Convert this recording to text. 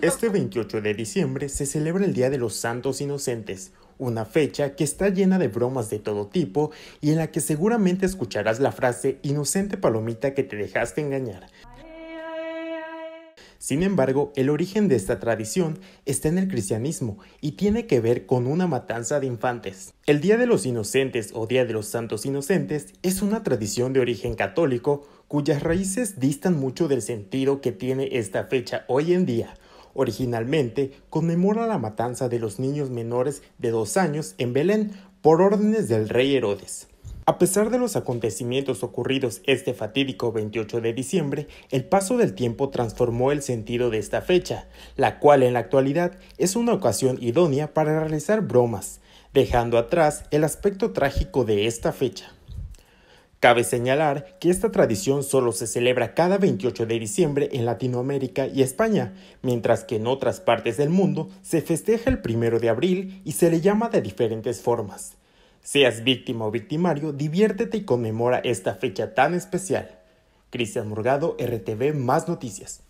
Este 28 de diciembre se celebra el Día de los Santos Inocentes, una fecha que está llena de bromas de todo tipo y en la que seguramente escucharás la frase inocente palomita que te dejaste engañar. Sin embargo, el origen de esta tradición está en el cristianismo y tiene que ver con una matanza de infantes. El Día de los Inocentes o Día de los Santos Inocentes es una tradición de origen católico cuyas raíces distan mucho del sentido que tiene esta fecha hoy en día. Originalmente conmemora la matanza de los niños menores de dos años en Belén por órdenes del rey Herodes. A pesar de los acontecimientos ocurridos este fatídico 28 de diciembre, el paso del tiempo transformó el sentido de esta fecha, la cual en la actualidad es una ocasión idónea para realizar bromas, dejando atrás el aspecto trágico de esta fecha. Cabe señalar que esta tradición solo se celebra cada 28 de diciembre en Latinoamérica y España, mientras que en otras partes del mundo se festeja el 1 de abril y se le llama de diferentes formas. Seas víctima o victimario, diviértete y conmemora esta fecha tan especial. Cristian Murgado, RTV Más Noticias.